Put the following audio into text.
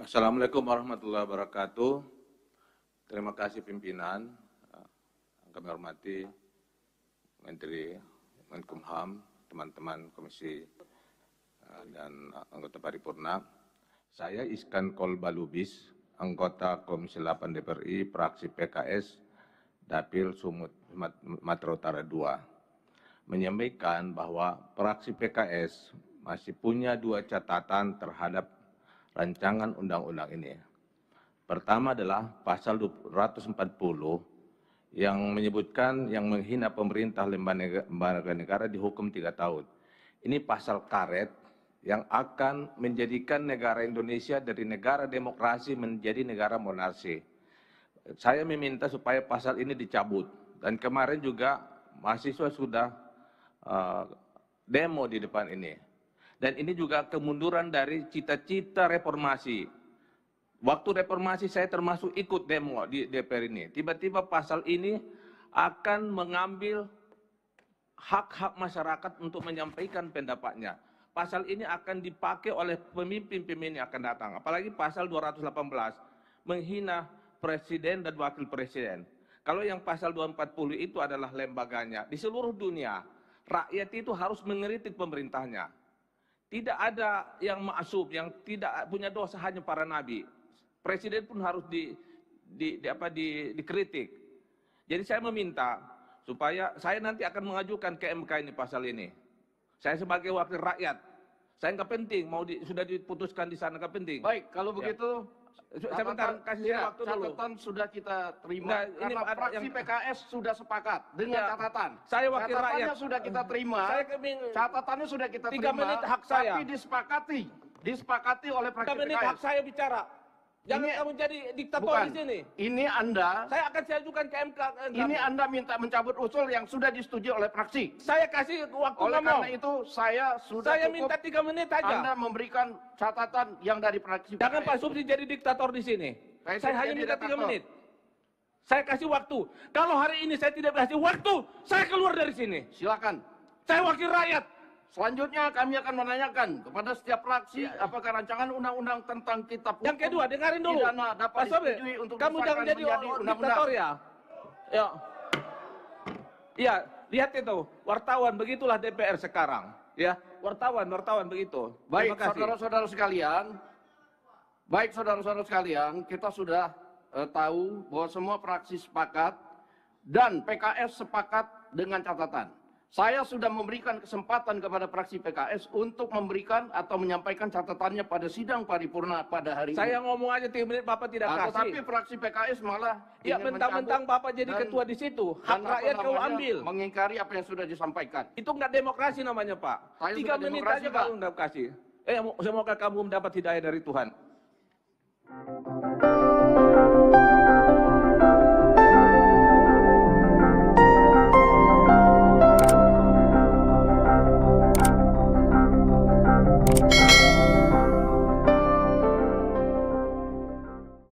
Assalamualaikum warahmatullahi wabarakatuh. Terima kasih pimpinan, eh, kami hormati Menteri Menkumham, teman-teman komisi eh, dan anggota paripurna. Saya Iskan Kolbalubis, anggota Komisi 8 DPRI, praksi PKS, Dapil Sumut, Matra Utara 2 menyampaikan bahwa praksi PKS masih punya dua catatan terhadap rancangan undang-undang ini. Pertama adalah pasal 240 yang menyebutkan yang menghina pemerintah lembaga negara dihukum tiga tahun. Ini pasal karet yang akan menjadikan negara Indonesia dari negara demokrasi menjadi negara monarki. Saya meminta supaya pasal ini dicabut. Dan kemarin juga mahasiswa sudah Eh, demo di depan ini. Dan ini juga kemunduran dari cita-cita reformasi. Waktu reformasi saya termasuk ikut demo di DPR ini. Tiba-tiba pasal ini akan mengambil hak-hak masyarakat untuk menyampaikan pendapatnya. Pasal ini akan dipakai oleh pemimpin-pemimpin yang akan datang. Apalagi pasal 218 menghina presiden dan wakil presiden. Kalau yang pasal 240 itu adalah lembaganya di seluruh dunia rakyat itu harus mengeritik pemerintahnya. Tidak ada yang maksum, yang tidak punya dosa hanya para nabi. Presiden pun harus di, di, di apa di, dikritik. Jadi saya meminta supaya saya nanti akan mengajukan ke MK ini pasal ini. Saya sebagai wakil rakyat, saya nggak penting mau di, sudah diputuskan di sana nggak penting. Baik, kalau ya. begitu ya. Sebentar, kasih ya, waktu catatan dulu. Catatan sudah kita terima. Nah, ini karena fraksi yang... PKS sudah sepakat dengan ya. catatan. Saya wakil catatannya rakyat. sudah kita terima. Saya keming... Catatannya sudah kita terima. Hmm, Tiga menit hak saya. Tapi disepakati. Disepakati oleh fraksi PKS. Tiga menit hak saya bicara. Jangan ini, kamu jadi diktator bukan, di sini. Ini Anda. Saya akan saya ajukan ke MK. Eh, ini Anda minta mencabut usul yang sudah disetujui oleh fraksi. Saya kasih waktu Oleh karena itu saya sudah Saya cukup minta tiga menit aja. Anda memberikan catatan yang dari fraksi. Jangan Pak Subsi jadi diktator di sini. Saya, saya hanya minta tiga menit. Saya kasih waktu. Kalau hari ini saya tidak kasih waktu, saya keluar dari sini. Silakan. Saya wakil rakyat. Selanjutnya kami akan menanyakan kepada setiap fraksi iya, iya. apakah rancangan undang-undang tentang kitab yang kedua dengarin dulu dapat Mas untuk kamu jangan jadi undang-undang ya. Ya. Iya, lihat itu wartawan begitulah DPR sekarang ya. Wartawan, wartawan begitu. Baik, saudara-saudara sekalian. Baik, saudara-saudara sekalian, kita sudah uh, tahu bahwa semua fraksi sepakat dan PKS sepakat dengan catatan saya sudah memberikan kesempatan kepada fraksi PKS untuk memberikan atau menyampaikan catatannya pada sidang paripurna pada hari saya ini. Saya ngomong aja tiga menit Bapak tidak nah, kasih. Tapi fraksi PKS malah ya mentang-mentang Bapak jadi ketua di situ, hak rakyat kau ambil. Mengingkari apa yang sudah disampaikan. Itu enggak demokrasi namanya, Pak. Saya tiga menit aja Pak. kalau kasih. Eh, semoga kamu mendapat hidayah dari Tuhan.